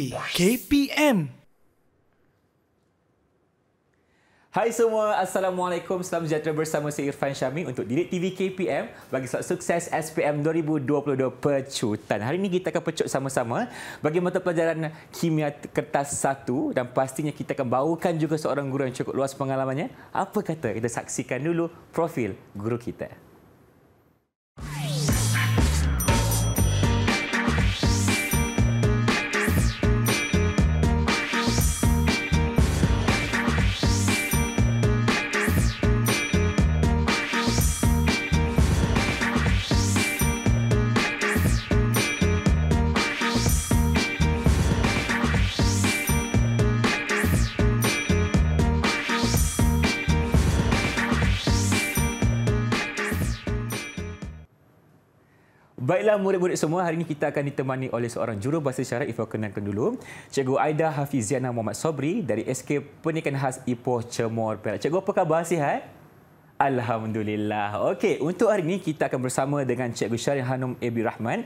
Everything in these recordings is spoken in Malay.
di KPM. Hai semua, Assalamualaikum. Selamat sejahtera bersama saya Irfan Syami untuk Direk TV KPM bagi selat sukses SPM 2022 Pecutan. Hari ini kita akan pecut sama-sama bagi mata pelajaran Kimia Kertas 1 dan pastinya kita akan bawakan juga seorang guru yang cukup luas pengalamannya. Apa kata kita saksikan dulu profil guru kita. Baiklah murid-murid semua, hari ini kita akan ditemani oleh seorang jurubahasa syarat Ifah kenalkan dulu. Cikgu Aida Hafiziana Muhammad Sobri dari SK Pernikahan Khas Ipoh Cemor Perak. Cikgu apa khabar sihat? Alhamdulillah. Okey, untuk hari ini kita akan bersama dengan Cikgu Syarif Hanum Ebi Rahman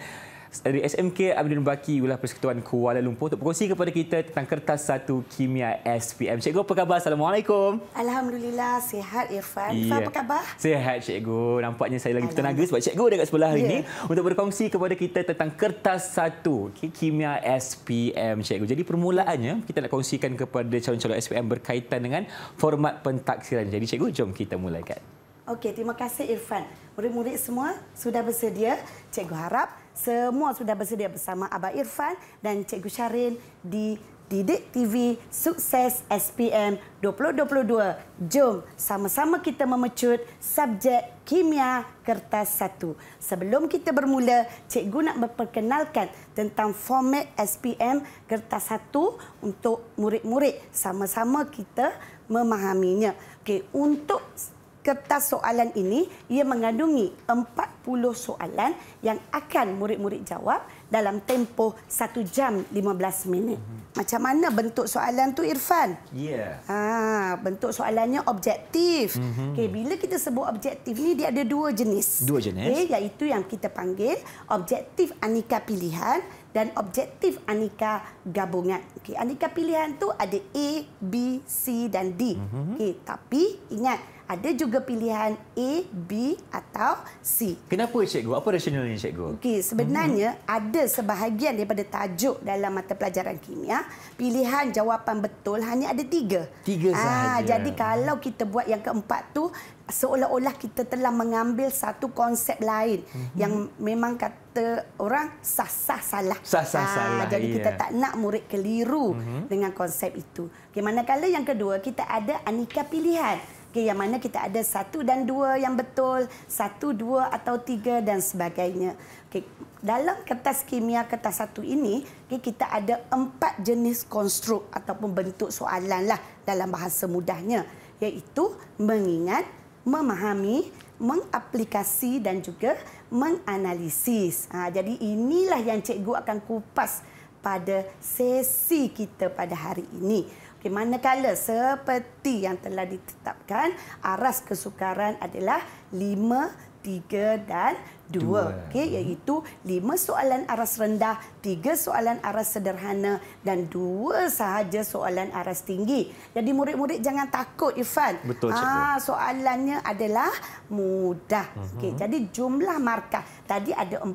dari SMK Abidin Baki Wilayah Persekutuan Kuala Lumpur untuk berkongsi kepada kita tentang kertas satu kimia SPM. Cikgu apa khabar? Assalamualaikum. Alhamdulillah sehat Irfan. Irfan yeah. apa khabar? Sihat cikgu. Nampaknya saya lagi bertenaga sebab cikgu ada kat sebelah yeah. ini untuk berkongsi kepada kita tentang kertas satu kimia SPM cikgu. Jadi permulaannya kita nak kongsikan kepada calon-calon SPM berkaitan dengan format pentaksiran. Jadi cikgu jom kita mulakan. Okey, terima kasih Irfan. Murid-murid semua sudah bersedia. Cikgu harap semua sudah bersedia bersama Abang Irfan dan Cikgu Syarin di Didik TV Sukses SPM 2022. Jom sama-sama kita memecut subjek kimia kertas satu. Sebelum kita bermula, cikgu nak memperkenalkan tentang format SPM kertas satu untuk murid-murid. Sama-sama kita memahaminya. Okey, untuk kertas soalan ini ia mengandungi 40 soalan yang akan murid-murid jawab dalam tempoh 1 jam 15 minit. Mhm. Macam mana bentuk soalan tu Irfan? Ya. Yeah. Ha, bentuk soalannya objektif. Mm-hmm. Okey, bila kita sebut objektif ni dia ada dua jenis. Dua jenis. Okay, iaitu yang kita panggil objektif aneka pilihan dan objektif aneka gabungan. Okey, aneka pilihan tu ada A, B, C dan D. Mm-hmm. Okey, tapi ingat ada juga pilihan A, B atau C. Kenapa cikgu? Apa rasionalnya cikgu? Okey, sebenarnya hmm. ada sebahagian daripada tajuk dalam mata pelajaran kimia, pilihan jawapan betul hanya ada tiga. Tiga ah, sahaja. Ah, jadi kalau kita buat yang keempat tu seolah-olah kita telah mengambil satu konsep lain hmm. yang memang kata orang sah-sah salah. Sah-sah ah, salah. Ha, jadi kita tak nak murid keliru mm -hmm. dengan konsep itu. Okay, manakala yang kedua, kita ada aneka pilihan. Okey, yang mana kita ada satu dan dua yang betul, satu, dua atau tiga dan sebagainya. Okay, dalam kertas kimia kertas satu ini, okay, kita ada empat jenis konstruk ataupun bentuk soalan lah dalam bahasa mudahnya. Iaitu mengingat, memahami, mengaplikasi dan juga menganalisis. Ha, jadi inilah yang cikgu akan kupas pada sesi kita pada hari ini. Okay, kala seperti yang telah ditetapkan, aras kesukaran adalah 5, 3 dan dua, dua. okey hmm. iaitu lima soalan aras rendah tiga soalan aras sederhana dan dua sahaja soalan aras tinggi jadi murid-murid jangan takut Ifan Betul, ah soalannya adalah mudah uh okey mhm. jadi jumlah markah tadi ada 40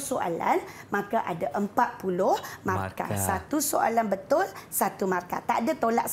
soalan maka ada 40 markah. markah satu soalan betul satu markah tak ada tolak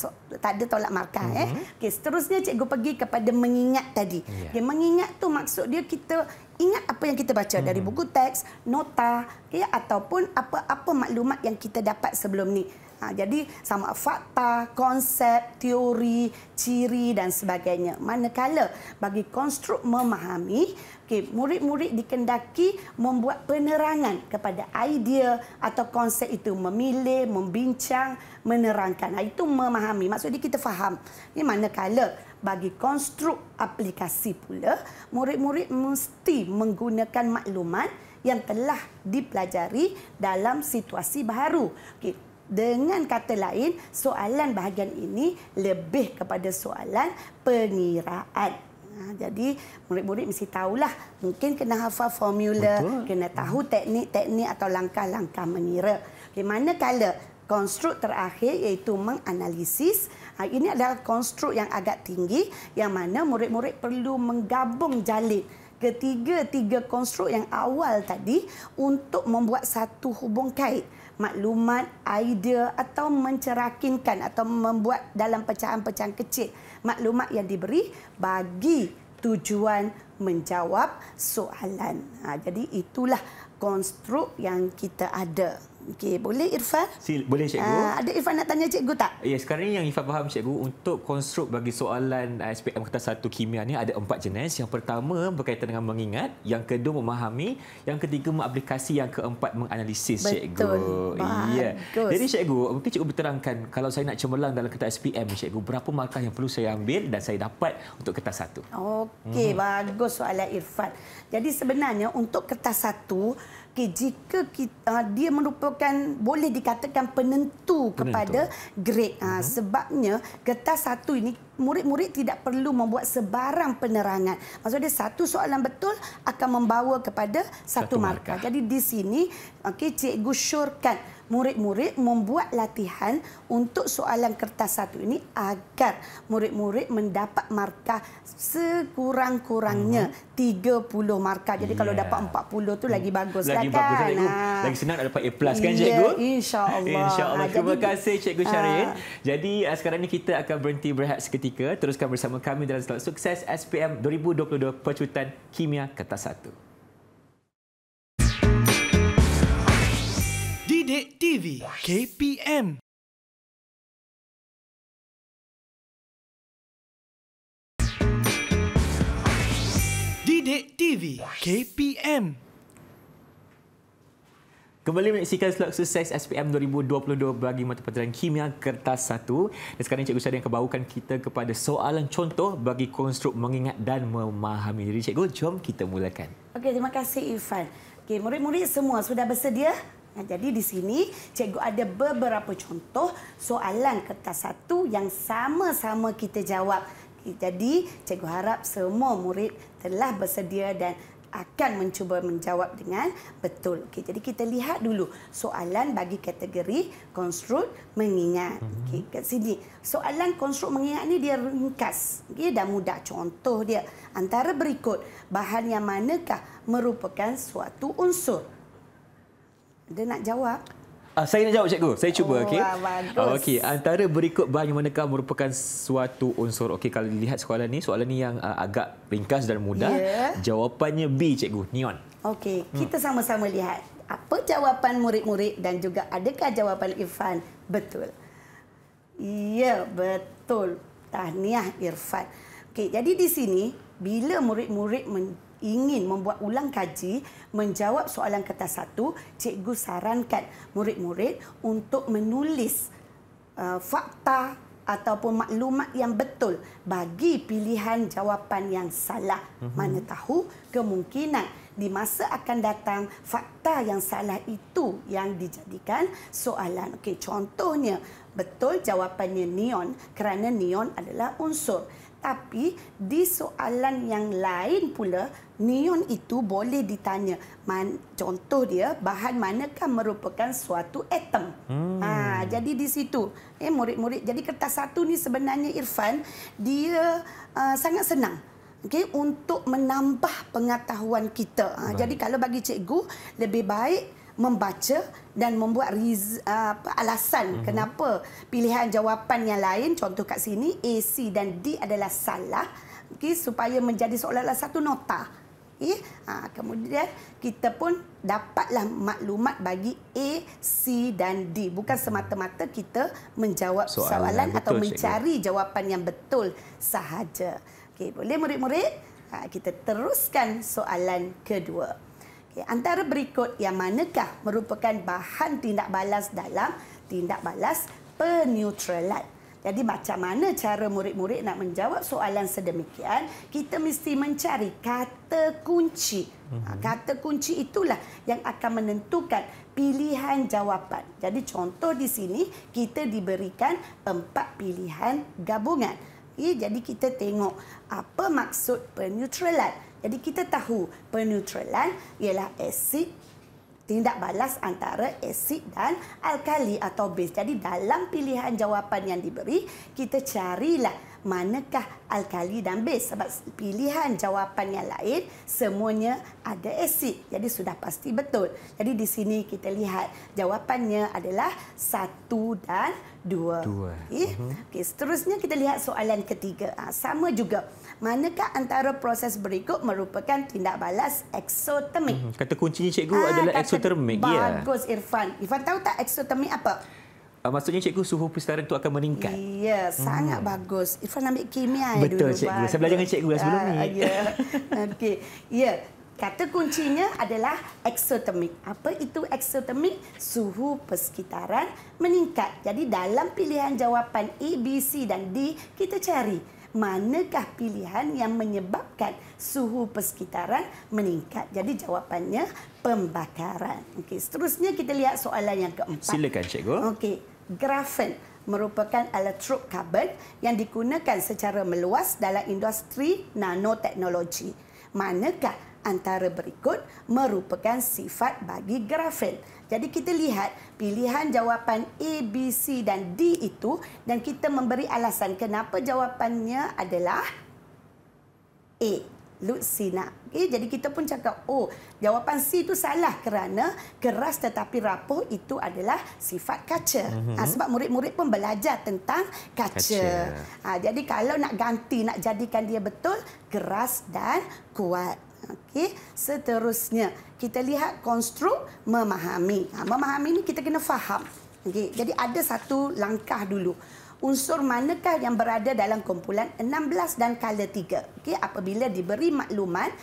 tak ada tolak markah uh-huh. eh mhm. okey seterusnya cikgu pergi kepada mengingat tadi yeah. okey mengingat tu maksud dia kita ingat apa yang kita baca hmm. dari buku teks, nota, ya ataupun apa-apa maklumat yang kita dapat sebelum ni. Ha, jadi sama fakta, konsep, teori, ciri dan sebagainya. Manakala bagi konstruk memahami, okay, murid-murid dikendaki membuat penerangan kepada idea atau konsep itu. Memilih, membincang, menerangkan. Ha, itu memahami. Maksudnya kita faham. Ini manakala bagi konstruk aplikasi pula, murid-murid mesti menggunakan maklumat yang telah dipelajari dalam situasi baru. Okay. Dengan kata lain, soalan bahagian ini lebih kepada soalan pengiraan. Ha, jadi murid-murid mesti tahulah mungkin kena hafal formula, Betul. kena hmm. tahu teknik-teknik atau langkah-langkah mengira. Okay, manakala konstruk terakhir iaitu menganalisis Ha, ini adalah konstruk yang agak tinggi yang mana murid-murid perlu menggabung jalin ketiga-tiga konstruk yang awal tadi untuk membuat satu hubung kait maklumat, idea atau mencerakinkan atau membuat dalam pecahan-pecahan kecil maklumat yang diberi bagi tujuan menjawab soalan. Ha, jadi itulah konstruk yang kita ada. Okey, boleh Irfan? Si boleh Cikgu. Uh, ada Irfan nak tanya Cikgu tak? Ya, yeah, sekarang ni yang Irfan faham Cikgu untuk konstruk bagi soalan ah, SPM kertas satu kimia ni ada empat jenis. Yang pertama berkaitan dengan mengingat, yang kedua memahami, yang ketiga mengaplikasi, yang keempat menganalisis Betul. Cikgu. Betul. Ya. Jadi Cikgu, mungkin Cikgu berterangkan kalau saya nak cemerlang dalam kertas SPM Cikgu, berapa markah yang perlu saya ambil dan saya dapat untuk kertas satu? Okey, hmm. bagus soalan Irfan. Jadi sebenarnya untuk kertas satu, okay, jika kita, ah, dia merupakan merupakan boleh dikatakan penentu, penentu. kepada grade uh-huh. sebabnya kertas satu ini murid-murid tidak perlu membuat sebarang penerangan. Maksudnya satu soalan betul akan membawa kepada satu, satu markah. markah. Jadi di sini okay cikgu syorkan murid-murid membuat latihan untuk soalan kertas satu ini agar murid-murid mendapat markah sekurang-kurangnya hmm. 30 markah. Jadi yeah. kalau ya. dapat 40 tu hmm. lagi bagus lagi bagus kan. Lagi bagus Lagi senang nak dapat A+ yeah. kan ya, cikgu? Ya, insya-Allah. Insya-Allah. Ah, Terima kasih cikgu ah. Syarin. Ha. Jadi ah, sekarang ni kita akan berhenti berehat seketika. Teruskan bersama kami dalam sukses SPM 2022 Pecutan Kimia Kertas 1. TV KPM Dede TV KPM Kembali menyaksikan slot sukses SPM 2022 bagi mata pelajaran kimia kertas 1. Dan sekarang Cikgu saya akan kebawakan kita kepada soalan contoh bagi konstruk mengingat dan memahami. Jadi Cikgu, jom kita mulakan. Okey, terima kasih Irfan. Okey, murid-murid semua sudah bersedia? Nah, ha, jadi di sini cikgu ada beberapa contoh soalan kertas satu yang sama-sama kita jawab. Jadi cikgu harap semua murid telah bersedia dan akan mencuba menjawab dengan betul. Okey, jadi kita lihat dulu soalan bagi kategori construct mengingat. Mhm. Okey, kat sini. Soalan construct mengingat ni dia ringkas, okey dan mudah contoh dia. Antara berikut, bahan yang manakah merupakan suatu unsur? Dia nak jawab. Uh, saya nak jawab cikgu. Saya cuba oh, okey. Uh, okey, antara berikut bahan yang manakah merupakan suatu unsur. Okey, kalau dilihat soalan ni, soalan ni yang uh, agak ringkas dan mudah. Yeah. Jawapannya B cikgu, neon. Okey, hmm. kita sama-sama lihat apa jawapan murid-murid dan juga adakah jawapan Irfan betul. Ya, yeah, betul. Tahniah Irfan. Okey, jadi di sini bila murid-murid ingin membuat ulang kaji menjawab soalan kertas satu, cikgu sarankan murid-murid untuk menulis uh, fakta ataupun maklumat yang betul bagi pilihan jawapan yang salah. Mm-hmm. Mana tahu kemungkinan di masa akan datang fakta yang salah itu yang dijadikan soalan. Okey, contohnya betul jawapannya neon kerana neon adalah unsur. Tapi di soalan yang lain pula, neon itu boleh ditanya. Man, contoh dia, bahan manakah merupakan suatu atom. Hmm. Ha, jadi di situ, eh murid-murid. Jadi kertas satu ni sebenarnya Irfan, dia uh, sangat senang. Okay, untuk menambah pengetahuan kita. Ha, jadi kalau bagi cikgu, lebih baik membaca dan membuat riz, ah, apa, alasan mm-hmm. kenapa pilihan jawapan yang lain contoh kat sini A C dan D adalah salah okay, supaya menjadi seolah-olah satu nota okay. ha, ah, kemudian kita pun dapatlah maklumat bagi A C dan D bukan semata-mata kita menjawab soalan, soalan atau betul, mencari cikgu. jawapan yang betul sahaja okey boleh murid-murid ha, kita teruskan soalan kedua Okay, antara berikut yang manakah merupakan bahan tindak balas dalam tindak balas penutralan. Jadi macam mana cara murid-murid nak menjawab soalan sedemikian, kita mesti mencari kata kunci. Ha, mhm. Kata kunci itulah yang akan menentukan pilihan jawapan. Jadi contoh di sini, kita diberikan empat pilihan gabungan. Jadi kita tengok apa maksud penutralan. Jadi kita tahu penutralan ialah asid tindak balas antara asid dan alkali atau base. Jadi dalam pilihan jawapan yang diberi, kita carilah manakah alkali dan base. Sebab pilihan jawapan yang lain, semuanya ada asid. Jadi sudah pasti betul. Jadi di sini kita lihat jawapannya adalah satu dan dua. dua. Okay. Eh, mhm. Okay, seterusnya kita lihat soalan ketiga. Ha, Sama juga manakah antara proses berikut merupakan tindak balas eksotermik? Mhm. Kata kuncinya cikgu ha, adalah eksotermik. Ya. Bagus ya. Irfan. Irfan tahu tak eksotermik apa? Ah, maksudnya cikgu suhu persekitaran itu akan meningkat. Ya, hmm. sangat hmm. bagus. Irfan ambil kimia ya Betul, dulu. Betul cikgu. Bagus. Saya belajar dengan cikgu lah ah, ya, sebelum ini. Ya. Okey. Ya. Kata kuncinya adalah eksotermik. Apa itu eksotermik? Suhu persekitaran meningkat. Jadi dalam pilihan jawapan A, B, C dan D kita cari manakah pilihan yang menyebabkan suhu persekitaran meningkat? Jadi jawapannya pembakaran. Okey, seterusnya kita lihat soalan yang keempat. Silakan cikgu. Okey, grafen merupakan elektrop karbon yang digunakan secara meluas dalam industri nanoteknologi. Manakah antara berikut merupakan sifat bagi grafen? Jadi kita lihat pilihan jawapan A, B, C dan D itu dan kita memberi alasan kenapa jawapannya adalah A. Lutsina. Okay, eh, jadi kita pun cakap, oh jawapan C itu salah kerana keras tetapi rapuh itu adalah sifat kaca. Mm -hmm. ha, sebab murid-murid pun belajar tentang kaca. kaca. Ha, jadi kalau nak ganti, nak jadikan dia betul, keras dan kuat. Okey, seterusnya kita lihat konstruk memahami. Ha, memahami ni kita kena faham. Okey, jadi ada satu langkah dulu. Unsur manakah yang berada dalam kumpulan 16 dan kala 3? Okey, apabila diberi maklumat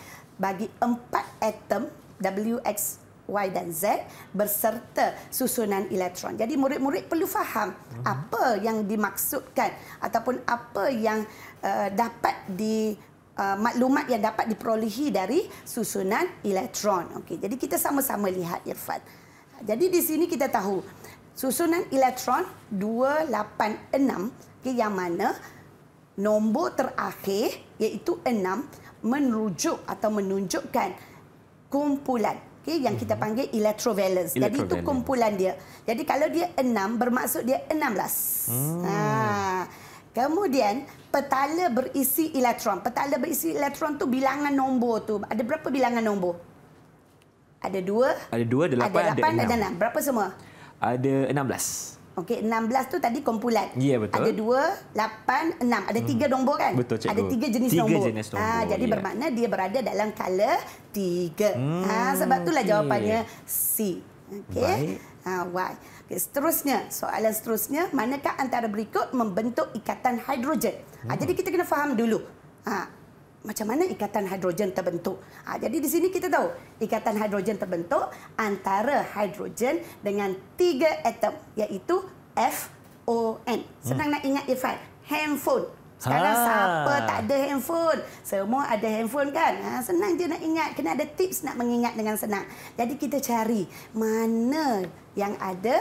bagi empat atom W, X, Y dan Z berserta susunan elektron. Jadi murid-murid perlu faham uh-huh. apa yang dimaksudkan ataupun apa yang uh, dapat di uh, maklumat yang dapat diperolehi dari susunan elektron. Okey, jadi kita sama-sama lihat Irfan. Jadi di sini kita tahu susunan elektron 286 okay, yang mana nombor terakhir iaitu 6 merujuk atau menunjukkan kumpulan okay, yang kita mhm. panggil electrovalence. Jadi itu kumpulan dia. Jadi kalau dia 6 bermaksud dia 16. Hmm. Ha. Kemudian petala berisi elektron. Petala berisi elektron tu bilangan nombor tu. Ada berapa bilangan nombor? Ada dua. Ada dua, ada lapan, ada, lapan, ada, enam. ada enam. Berapa semua? Ada enam belas. Okey, enam belas tu tadi kumpulan. Ya, yeah, betul. Ada dua, lapan, enam. Ada hmm. tiga nombor kan? Betul, cikgu. Ada tiga jenis tiga nombor. Tiga jenis nombor. Ha, jadi yeah. bermakna dia berada dalam kala tiga. Ah, hmm, ha, sebab itulah okay. jawapannya C. Okey. Baik. Ha, ah, why? Okay, seterusnya, soalan seterusnya, manakah antara berikut membentuk ikatan hidrogen? Ha, jadi kita kena faham dulu. Ha, macam mana ikatan hidrogen terbentuk? Ha, jadi di sini kita tahu ikatan hidrogen terbentuk antara hidrogen dengan tiga atom iaitu N. Senang hmm. nak ingat Irfan. Handphone. Sekarang ha. siapa tak ada handphone? Semua ada handphone kan? Ha, senang je nak ingat. Kena ada tips nak mengingat dengan senang. Jadi kita cari mana yang ada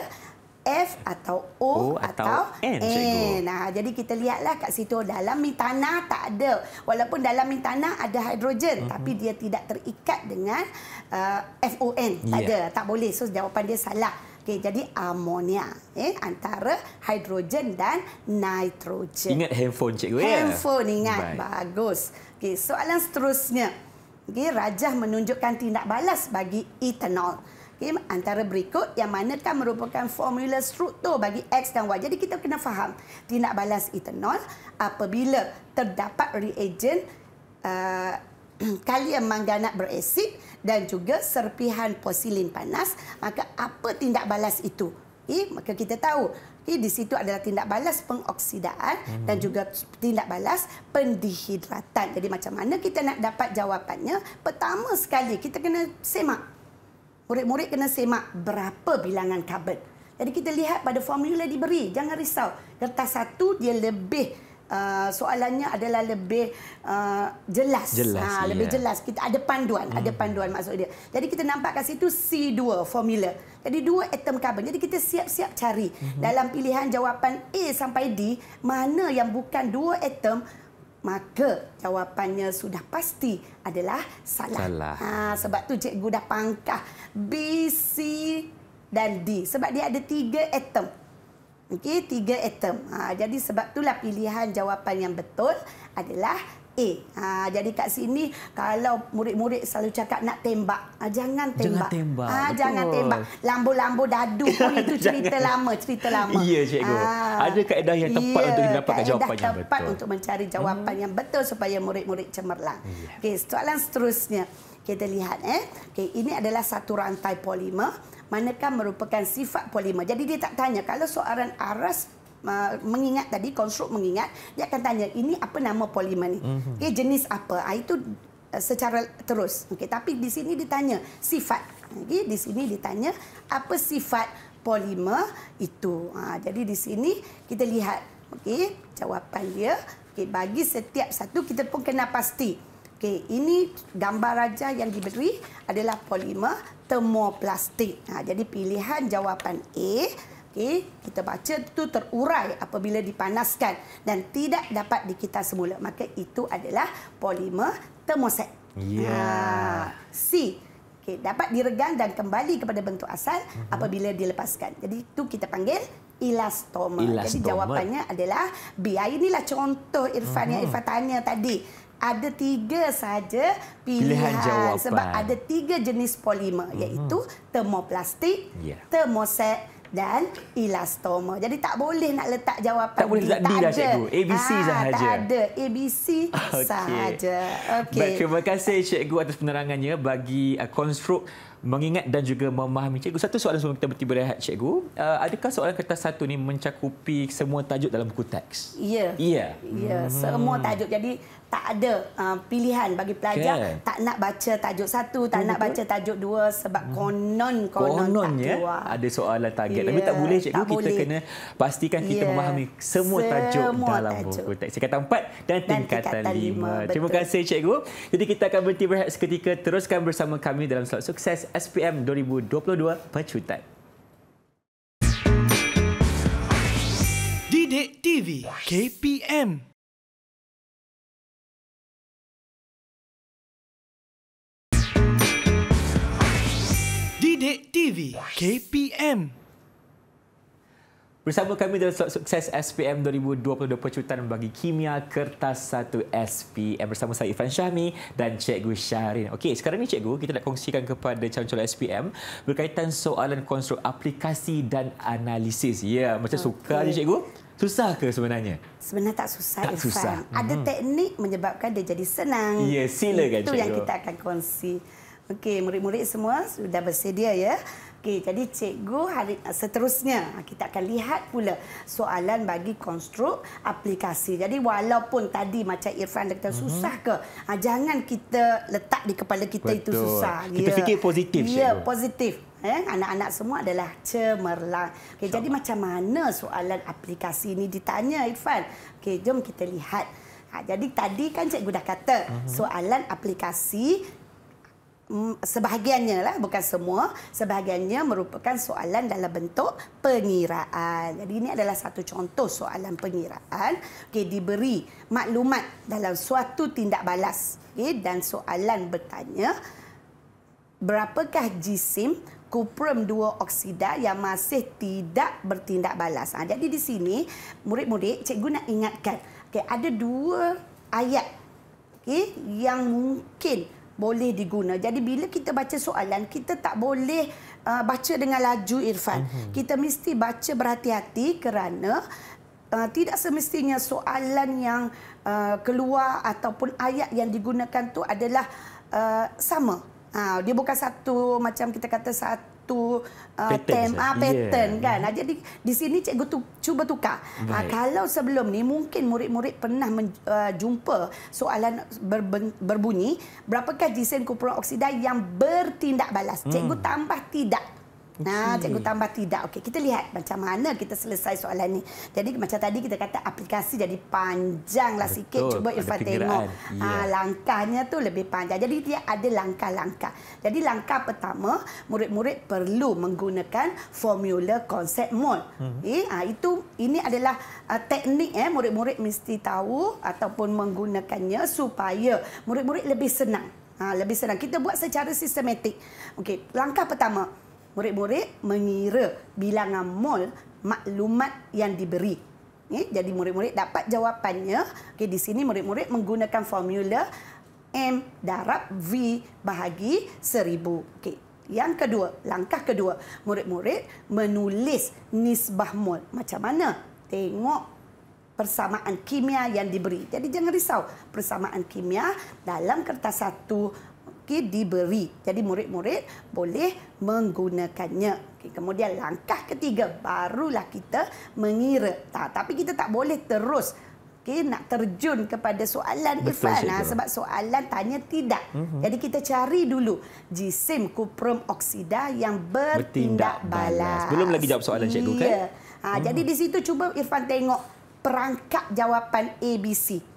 F atau O, o atau, atau N. N. Nah, ha, jadi kita lihatlah kat situ dalam min tanah tak ada. Walaupun dalam min tanah ada hidrogen mm -hmm. tapi dia tidak terikat dengan uh, FON. Tak yeah. ada, tak boleh. So jawapan dia salah. Okey, jadi amonia, eh antara hidrogen dan nitrogen. Ingat handphone cikgu ya. Handphone ingat. Bye. Bagus. Okey, soalan seterusnya. Okey, rajah menunjukkan tindak balas bagi etanol. Okey, antara berikut yang manakah merupakan formula struktur bagi X dan Y. Jadi kita kena faham tindak balas etanol apabila terdapat reagen uh, kalium mangganat berasid dan juga serpihan porsilin panas, maka apa tindak balas itu? Eh, maka kita tahu eh, di situ adalah tindak balas pengoksidaan hmm. dan juga tindak balas pendihidratan. Jadi macam mana kita nak dapat jawapannya? Pertama sekali kita kena semak. Murid-murid kena semak berapa bilangan karbon. Jadi kita lihat pada formula diberi. Jangan risau. Kertas satu dia lebih Ah, soalannya adalah lebih uh, jelas. jelas ha, lebih ya. jelas. Kita ada panduan, hmm. ada panduan maksud dia. Jadi kita nampak kat situ C2 formula. Jadi dua atom karbon. Jadi kita siap-siap cari hmm. dalam pilihan jawapan A sampai D mana yang bukan dua atom maka jawapannya sudah pasti adalah salah. salah. Ha, sebab tu cikgu dah pangkah B, C dan D. Sebab dia ada tiga atom. Okey, tiga atom. Ha, jadi sebab itulah pilihan jawapan yang betul adalah A. Ha, jadi kat sini kalau murid-murid selalu cakap nak tembak, ha, jangan tembak. Jangan tembak. Ha, jangan tembak. Lambu-lambu dadu pun itu cerita lama, cerita lama. Iya, cikgu. Ha, Ada kaedah yang tepat iya, untuk mendapatkan jawapan yang betul. Kaedah tepat untuk mencari jawapan hmm. yang betul supaya murid-murid cemerlang. Yeah. Okey, soalan seterusnya. Kita lihat eh. Okey, ini adalah satu rantai polimer manakah merupakan sifat polimer. Jadi dia tak tanya kalau soalan aras uh, mengingat tadi konstruk mengingat dia akan tanya ini apa nama polimer ni mm jenis apa ah, itu uh, secara terus Okey tapi di sini ditanya sifat Okey di sini ditanya apa sifat polimer itu ah, jadi di sini kita lihat Okey jawapan dia Okey bagi setiap satu kita pun kena pasti Okey ini gambar raja yang diberi adalah polimer termoplastik. Ha, jadi pilihan jawapan A, okay, kita baca itu terurai apabila dipanaskan dan tidak dapat dikita semula. Maka itu adalah polimer termoset. Yeah. Ha, C, okay, dapat diregang dan kembali kepada bentuk asal mhm. apabila dilepaskan. Jadi itu kita panggil elastomer. elastomer. Jadi jawapannya adalah B. Ah, inilah contoh Irfan uh-huh. yang mhm. Irfan tanya tadi ada tiga saja pilihan, pilihan jawapan. Sebab ada tiga jenis polimer hmm. iaitu mm-hmm. termoplastik, yeah. termoset dan elastomer. Jadi tak boleh nak letak jawapan tak Boleh letak tak boleh letak D dah, Cikgu. ABC ha, ah, sahaja. Tak ada. ABC okay. sahaja. Okay. terima kasih, Cikgu, atas penerangannya bagi uh, mengingat dan juga memahami. Cikgu, satu soalan sebelum kita tiba-tiba rehat, Cikgu. Uh, adakah soalan kertas satu ini mencakupi semua tajuk dalam buku teks? Ya. Ya, ya hmm. semua tajuk. Jadi, tak ada uh, pilihan bagi pelajar okay. tak nak baca tajuk satu, tak Betul. nak baca tajuk dua sebab hmm. konon-konon tak ya? Ada soalan target. Ya. Tapi tak boleh, Cikgu. Tak kita boleh. kena pastikan kita ya. memahami semua tajuk semua dalam tajuk. buku teks. Sekatan empat dan tingkatan lima. Terima kasih, Cikgu. Jadi, kita akan berhenti berehat seketika. Teruskan bersama kami dalam Selat Sukses SPM 2022 pecutan. Dede TV KPM Dede TV KPM Bersama kami dalam slot sukses SPM 2022 pecutan bagi kimia kertas 1 SPM bersama saya Ifan Syahmi dan Cikgu Syahrin. Okey, sekarang ni Cikgu kita nak kongsikan kepada calon-calon SPM berkaitan soalan konstruk aplikasi dan analisis. Ya, yeah, macam okay. suka je Cikgu. Susah ke sebenarnya? Sebenarnya tak susah, tak susah. Ifan. Hmm. Ada teknik menyebabkan dia jadi senang. Ya, yeah, silakan Itu Cikgu. Itu yang kita akan kongsi. Okey, murid-murid semua sudah bersedia ya. Okey, jadi cikgu hari eh, seterusnya ha, kita akan lihat pula soalan bagi konstruk aplikasi. Jadi walaupun tadi macam Irfan kata hmm susah ke, ha, jangan kita letak di kepala kita Betul. itu susah. Kita ya. fikir positif. Ya, cikgu. positif. Eh, anak-anak semua adalah cemerlang. Okey, jadi macam mana soalan aplikasi ini ditanya Irfan? Okey, jom kita lihat. Ha, jadi tadi kan cikgu dah kata mm-hmm. soalan aplikasi sebahagiannya lah bukan semua sebahagiannya merupakan soalan dalam bentuk pengiraan. Jadi ini adalah satu contoh soalan pengiraan. Okey diberi maklumat dalam suatu tindak balas. Okey dan soalan bertanya berapakah jisim kuprum 2 oksida yang masih tidak bertindak balas. Ha, jadi di sini murid-murid cikgu nak ingatkan. Okey ada dua ayat okay, yang mungkin boleh diguna. Jadi bila kita baca soalan, kita tak boleh uh, baca dengan laju Irfan. Mm-hmm. Kita mesti baca berhati-hati kerana uh, tidak semestinya soalan yang uh, keluar ataupun ayat yang digunakan tu adalah uh, sama. Uh, dia bukan satu macam kita kata satu satu uh, tem ah pattern yeah. kan. Ah, jadi di sini cikgu tu cuba tukar. Ha, kalau sebelum ni mungkin murid-murid pernah men, uh, jumpa soalan ber, berbunyi berapakah jisim oksida yang bertindak balas. Hmm. Cikgu tambah tidak. Okay. Nah, cikgu tambah tidak. Okey, kita lihat macam mana kita selesai soalan ni. Jadi macam tadi kita kata aplikasi jadi panjanglah Betul. sikit. Cuba Irfan tengok. Ya. Ha, langkahnya tu lebih panjang. Jadi dia ada langkah-langkah. Jadi langkah pertama, murid-murid perlu menggunakan formula konsep mod. Hmm. Eh, ha, itu ini adalah uh, teknik eh murid-murid mesti tahu ataupun menggunakannya supaya murid-murid lebih senang. Ha, lebih senang kita buat secara sistematik. Okey, langkah pertama murid-murid mengira bilangan mol maklumat yang diberi. Okay, jadi murid-murid dapat jawapannya. Okay, di sini murid-murid menggunakan formula M darab V bahagi seribu. Okay. Yang kedua, langkah kedua, murid-murid menulis nisbah mol. Macam mana? Tengok persamaan kimia yang diberi. Jadi jangan risau, persamaan kimia dalam kertas satu okay, diberi. Jadi murid-murid boleh menggunakannya. Okay, kemudian langkah ketiga barulah kita mengira. Ha, tapi kita tak boleh terus okay, nak terjun kepada soalan Irfan ha, sebab soalan tanya tidak. Mm -hmm. Jadi kita cari dulu jisim kuprum oksida yang bertindak, bertindak balas. balas. Belum lagi jawab soalan Cikgu kan? Ha, mm -hmm. Jadi mhm. di situ cuba Irfan tengok perangkap jawapan ABC.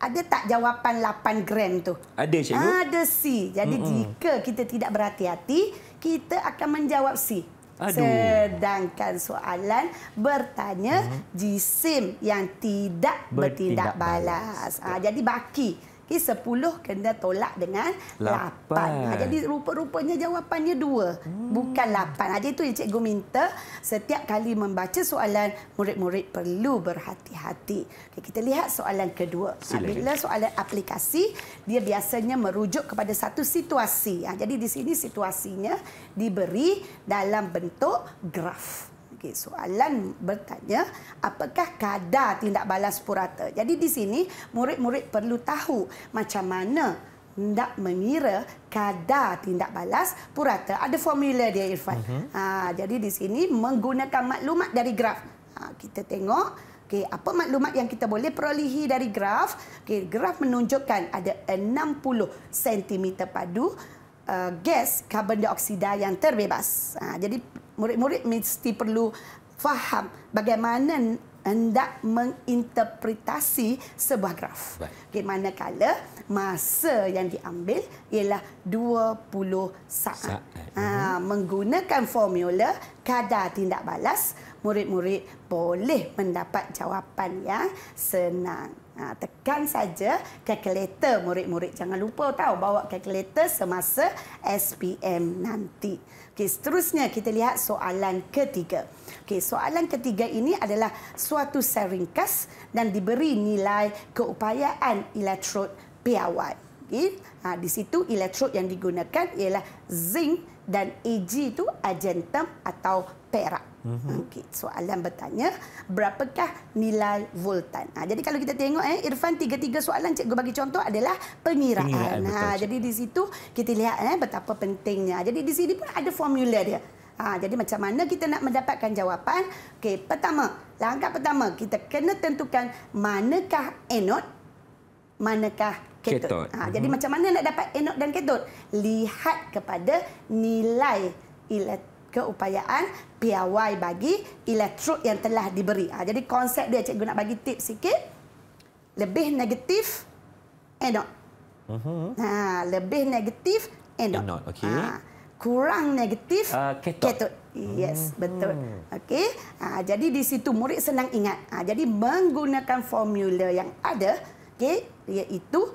Ada tak jawapan 8 gram tu? Ada, Cikgu. Ada C. Jadi Mm-mm. jika kita tidak berhati-hati, kita akan menjawab C. Aduh. Sedangkan soalan bertanya mm-hmm. jisim yang tidak bertindak, bertindak balas. balas. Ha, jadi baki. Okay, sepuluh kena tolak dengan lapan. lapan. Ha, jadi rupa-rupanya jawapannya dua, hmm. bukan lapan. Ha, jadi itu yang cikgu minta setiap kali membaca soalan, murid-murid perlu berhati-hati. Okay, kita lihat soalan kedua. Ha, Sila. Bila soalan aplikasi, dia biasanya merujuk kepada satu situasi. Jadi di sini situasinya diberi dalam bentuk graf. Okey, soalan bertanya, apakah kadar tindak balas purata? Jadi di sini murid-murid perlu tahu macam mana hendak mengira kadar tindak balas purata. Ada formula dia Irfan. Uh-huh. Ha, jadi di sini menggunakan maklumat dari graf. Ha, kita tengok Okay, apa maklumat yang kita boleh perolehi dari graf? Okay, graf menunjukkan ada 60 cm padu uh, gas karbon dioksida yang terbebas. Ha, jadi murid-murid mesti perlu faham bagaimana hendak menginterpretasi sebuah graf. Baik. Okay, manakala masa yang diambil ialah 20 saat. saat. Eh, ha, mhm. menggunakan formula kadar tindak balas, murid-murid boleh mendapat jawapan yang senang. Ha, tekan saja kalkulator murid-murid. Jangan lupa tahu bawa kalkulator semasa SPM nanti. Okey, seterusnya kita lihat soalan ketiga. Okey, soalan ketiga ini adalah suatu sel ringkas dan diberi nilai keupayaan elektrod piawat. Okay. Ha, di situ elektrod yang digunakan ialah zinc dan Ag itu agentum atau perak. Mm-hmm. Okey, soalan bertanya, berapakah nilai voltan? Ha, jadi kalau kita tengok eh Irfan tiga-tiga soalan cikgu bagi contoh adalah pengiraan. pengiraan ha, cik. jadi di situ kita lihat eh betapa pentingnya. Jadi di sini pun ada formula dia. Ha, jadi macam mana kita nak mendapatkan jawapan? Okey, pertama, langkah pertama kita kena tentukan manakah anode, manakah ketod. ketod. Ha, hmm jadi macam mana nak dapat enok dan ketod? Lihat kepada nilai elektrik keupayaan piawai bagi elektrod yang telah diberi. Ha, jadi konsep dia cikgu nak bagi tip sikit. Lebih negatif anode. Uh mhm. -huh. ha, lebih negatif anode. anode okay. ha, kurang negatif uh, ah, ketod. ketod. Yes, uh hmm. -huh. betul. Okey. Ha, jadi di situ murid senang ingat. Ha, jadi menggunakan formula yang ada, okey, iaitu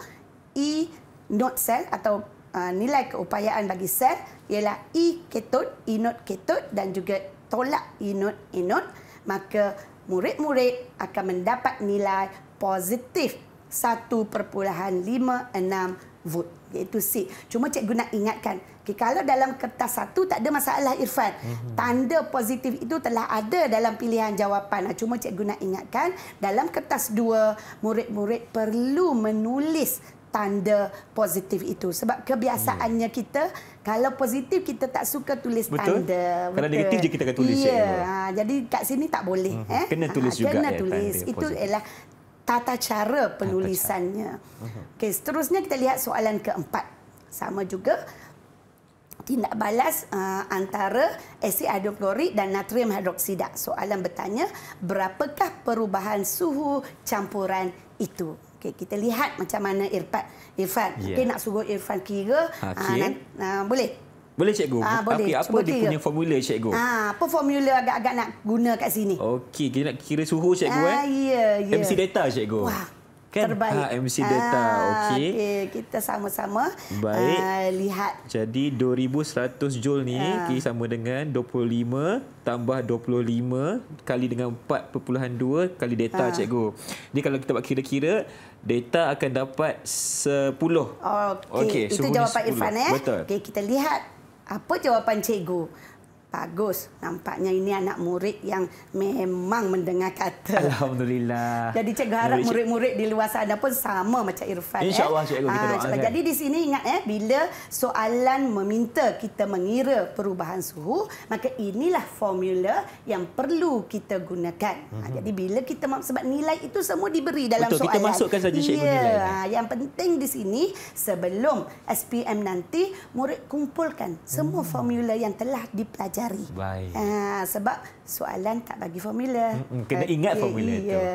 E not cell atau uh, nilai keupayaan bagi sel ialah E ketod, E not ketod dan juga tolak inut inut maka murid-murid akan mendapat nilai positif 1.56 vote iaitu C. Cuma cikgu nak ingatkan, okay, kalau dalam kertas satu tak ada masalah Irfan, mm-hmm. tanda positif itu telah ada dalam pilihan jawapan. Cuma cikgu nak ingatkan, dalam kertas dua, murid-murid perlu menulis tanda positif itu. Sebab kebiasaannya yeah. Hmm. kita, kalau positif kita tak suka tulis betul. tanda. Betul. Kalau negatif je kita akan tulis. Yeah. Ya. Ha, jadi kat sini tak boleh. Uh eh? Kena ha, tulis ha, juga. Kena ya, tulis. Itu ialah tata cara penulisannya. Tata hmm. okay, seterusnya kita lihat soalan keempat. Sama juga. Tindak balas uh, antara asid hidroklorik dan natrium hidroksida. Soalan bertanya, berapakah perubahan suhu campuran itu? Okay, kita lihat macam mana Irfan. Irfan, yeah. okay, ya. nak suruh Irfan kira. Ah, okay. Aa, nak, aa, ah, boleh? Boleh, Cikgu. Aa, ah, boleh. Tapi apa Cuba dia kira. punya formula, Cikgu? Aa, apa formula agak-agak nak guna kat sini? Okey, kita nak kira suhu, Cikgu. Aa, eh? yeah, yeah. MC Data, Cikgu. Wah. Kan? Terbaik. Ha, MC Data. Okey. Okay. Kita sama-sama Baik. lihat. Jadi 2,100 joule ni uh. okay, sama dengan 25 tambah 25 kali dengan 4.2 kali data, uh. cikgu. Jadi kalau kita buat kira-kira, Data akan dapat 10. Okey, okay, itu jawapan Irfan. Eh? Okay, kita lihat apa jawapan cikgu. Bagus. Nampaknya ini anak murid yang memang mendengar kata. Alhamdulillah. Jadi cikgu harap murid-murid di luar sana pun sama macam Irfan. InsyaAllah eh? cikgu. Kita ah, doakan. Cikgu. Jadi di sini ingat eh, bila soalan meminta kita mengira perubahan suhu, maka inilah formula yang perlu kita gunakan. Mm -hmm. Jadi bila kita sebab nilai itu semua diberi dalam Betul, soalan. Betul. Kita masukkan saja cikgu ya, ah, Yang penting di sini sebelum SPM nanti, murid kumpulkan semua mm -hmm. formula yang telah dipelajari pelajari. Baik. Ha, sebab soalan tak bagi formula. Kena okay, ingat formula iya. tu.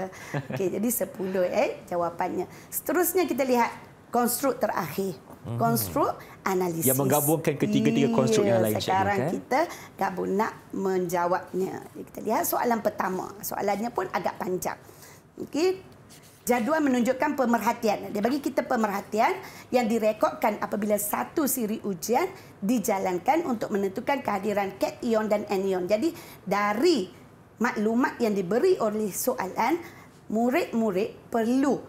Okey, jadi 10 eh jawapannya. Seterusnya kita lihat konstruk terakhir. Mm-hmm. Konstruk hmm. analisis. Yang menggabungkan ketiga-tiga konstruk yang lain. Sekarang ini, kan? kita gabung nak menjawabnya. kita lihat soalan pertama. Soalannya pun agak panjang. Okey, Jadual menunjukkan pemerhatian. Dia bagi kita pemerhatian yang direkodkan apabila satu siri ujian dijalankan untuk menentukan kehadiran kation dan anion. Jadi dari maklumat yang diberi oleh soalan, murid-murid perlu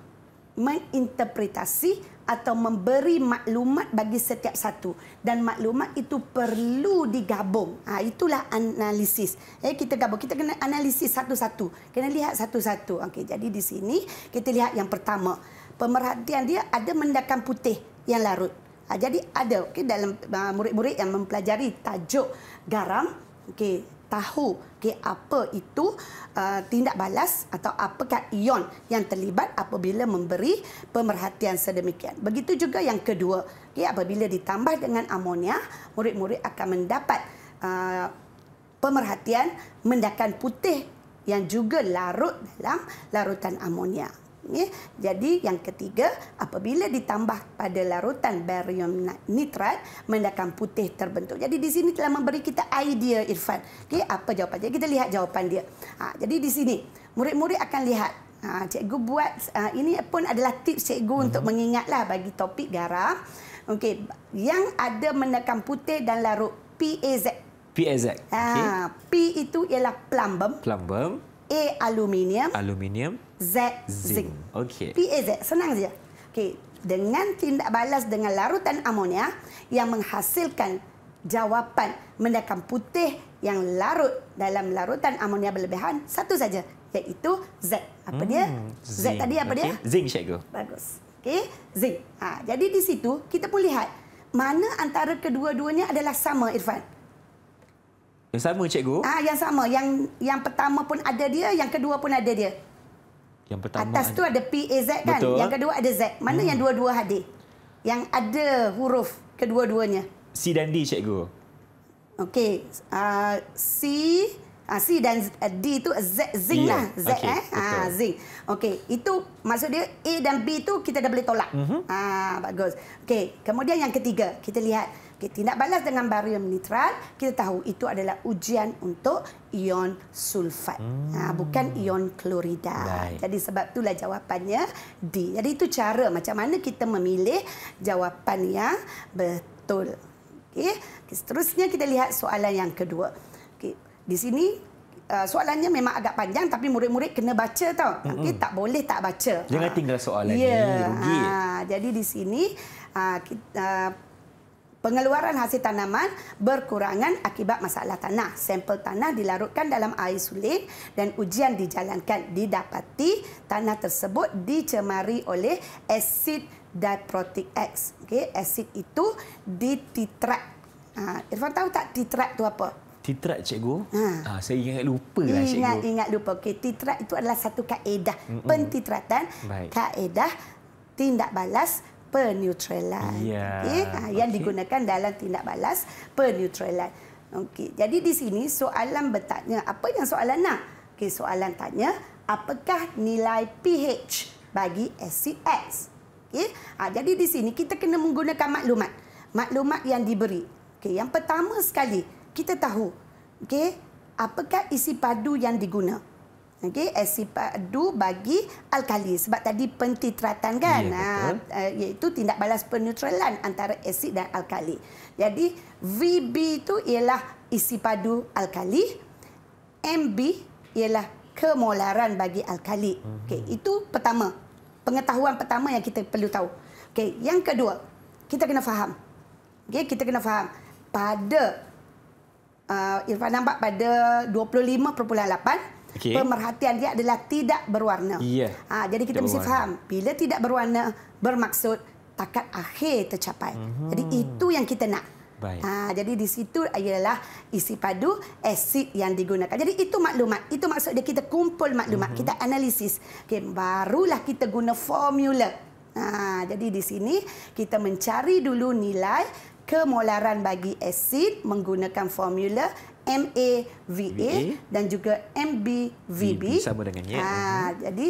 menginterpretasi atau memberi maklumat bagi setiap satu dan maklumat itu perlu digabung. Ha, itulah analisis. Eh, kita gabung, kita kena analisis satu-satu, kena lihat satu-satu. Okey, jadi di sini kita lihat yang pertama pemerhatian dia ada mendakan putih yang larut. Ha, jadi ada okey dalam uh, murid-murid yang mempelajari tajuk garam, okey tahu, okey apa itu uh, tindak balas atau apakah ion yang terlibat apabila memberi pemerhatian sedemikian begitu juga yang kedua okey apabila ditambah dengan amonia murid-murid akan mendapat uh, pemerhatian mendakan putih yang juga larut dalam larutan amonia Ya, jadi yang ketiga, apabila ditambah pada larutan barium nitrat, mendakan putih terbentuk. Jadi di sini telah memberi kita idea Irfan. Okay, apa jawapan? Jadi kita lihat jawapan dia. Ha, jadi di sini, murid-murid akan lihat. Ha, cikgu buat, ha, ini pun adalah tips cikgu uh-huh. untuk mengingatlah bagi topik garam. Okey, yang ada mendakan putih dan larut PAZ. PAZ. Ha, okay. P itu ialah plumbum. Plumbum. A aluminium. Aluminium. Z zinc. Okey. Z, senang saja. Okey, dengan tindak balas dengan larutan amonia yang menghasilkan jawapan mendakan putih yang larut dalam larutan amonia berlebihan satu saja iaitu Z. Apa dia? Hmm, zinc. Z tadi apa dia? Okay. Zinc cikgu. Bagus. Okey, zinc. Ha, jadi di situ kita pun lihat mana antara kedua-duanya adalah sama Irfan. Yang sama cikgu? Ah yang sama. Yang yang pertama pun ada dia, yang kedua pun ada dia. Yang pertama atas ada... tu ada P A Z kan? Betul. Yang kedua ada Z. Mana hmm. yang dua-dua hadir? Yang ada huruf kedua-duanya. C dan D, cikgu. Okey, uh, C Ah, C dan eh, D itu Z, Zing yeah. lah. Z, okay. eh? Ah, Zing. Okey, itu maksud dia A dan B itu kita dah boleh tolak. Mm -hmm. ah, bagus. Okey, kemudian yang ketiga. Kita lihat. Okay, tindak balas dengan barium nitrat, kita tahu itu adalah ujian untuk ion sulfat. Ha, hmm. Ha, bukan ion klorida. Right. Jadi sebab itulah jawapannya D. Jadi itu cara macam mana kita memilih jawapan yang betul. Okay. Okay, seterusnya kita lihat soalan yang kedua. Okay. Di sini uh, soalannya memang agak panjang tapi murid-murid kena baca tau. Okay, tak boleh tak baca. Jangan tinggal soalan ini, ya. yeah. rugi. Ha, jadi di sini... Ah, kita, ah, pengeluaran hasil tanaman berkurangan akibat masalah tanah. Sampel tanah dilarutkan dalam air sulit dan ujian dijalankan didapati tanah tersebut dicemari oleh asid diprotic X. Okey, asid itu dititrat. Ah, Irfan tahu tak titrat tu apa? Titrat cikgu? Ha. Ah, saya ingat lupa lah cikgu. Ingat ingat lupa. Okey, titrat itu adalah satu kaedah mm -mm. pentitratan. Baik. Kaedah tindak balas penutralan. Yeah. Okay? Ha, yang digunakan dalam tindak balas penutralan. Okey. Jadi di sini soalan bertanya apa yang soalan nak? Okey, soalan tanya apakah nilai pH bagi asid X? Okey. Ha, jadi di sini kita kena menggunakan maklumat. Maklumat yang diberi. Okey, yang pertama sekali kita tahu okey apakah isi padu yang digunakan? okey asid padu bagi alkali sebab tadi pentitratan kan ya, ha, iaitu tindak balas penetralan antara asid dan alkali jadi VB itu ialah isi padu alkali MB ialah kemolaran bagi alkali okey mhm. itu pertama pengetahuan pertama yang kita perlu tahu okey yang kedua kita kena faham okey kita kena faham pada Uh, Irfan nampak pada 25.8 okay. pemerhatian dia adalah tidak berwarna. Yeah. Ha, jadi kita tidak mesti berwarna. faham, bila tidak berwarna, bermaksud takat akhir tercapai. Mm -hmm. Jadi itu yang kita nak. Ha, jadi di situ ialah isi padu asid yang digunakan. Jadi itu maklumat. Itu maksudnya kita kumpul maklumat, mm -hmm. kita analisis. Okay, barulah kita guna formula. Ha, jadi di sini kita mencari dulu nilai kemolaran bagi asid menggunakan formula MAVA dan juga MBVB. Sama dengan ya. Ha, jadi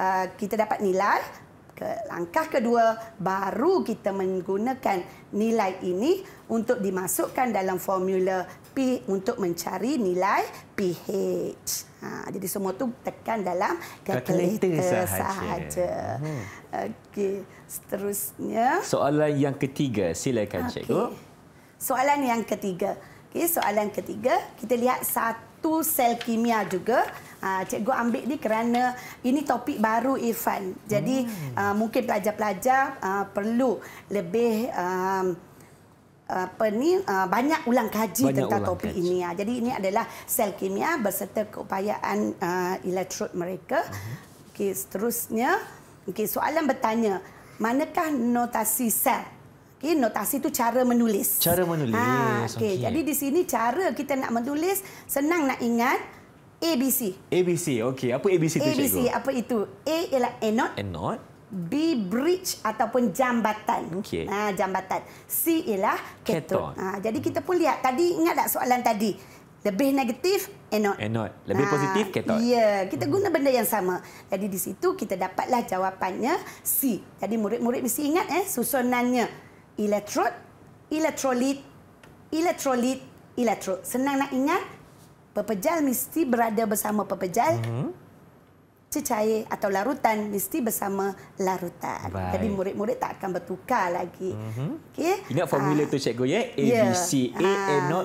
uh, kita dapat nilai ke langkah kedua baru kita menggunakan nilai ini untuk dimasukkan dalam formula P untuk mencari nilai pH. Ha, ah, jadi semua tu tekan dalam kalkulator sahaja. sahaja. Hmm. Okey, seterusnya. Soalan yang ketiga, silakan okay. cikgu. Soalan yang ketiga. Okey, soalan ketiga, kita lihat satu sel kimia juga. Ah, cikgu ambil ni kerana ini topik baru Irfan. Jadi hmm. Ah, mungkin pelajar-pelajar ah, perlu lebih apa ni banyak ulang kaji banyak tentang ulang topik kaji. ini ya. Jadi ini adalah sel kimia berserta keupayaan uh, elektrod mereka. uh Okey, seterusnya, okey soalan bertanya, manakah notasi sel? Okay, notasi itu cara menulis. Cara menulis. Ha, ah, okay. okay. Jadi di sini cara kita nak menulis senang nak ingat ABC. ABC. okey. Apa ABC itu? ABC cikgu? apa itu? A ialah anode. Anode. B bridge ataupun jambatan. Okay. Ha, ah, jambatan. C ialah keton. Ha, ah, jadi kita pun lihat tadi ingat tak soalan tadi? Lebih negatif, anode. Anode. Lebih ha, positif, keton. Ya, kita hmm. guna benda yang sama. Jadi di situ kita dapatlah jawapannya C. Jadi murid-murid mesti ingat eh susunannya elektrod, elektrolit, elektrolit, elektrod. Senang nak ingat, pepejal mesti berada bersama pepejal. Mm-hmm. Cecair atau larutan mesti bersama larutan. Baik. Jadi murid-murid tak akan bertukar lagi. Mm-hmm. Okey. Ingat formula ha. tu cikgu ya. A, yeah. B, C. A, A, A, A, A, A, A,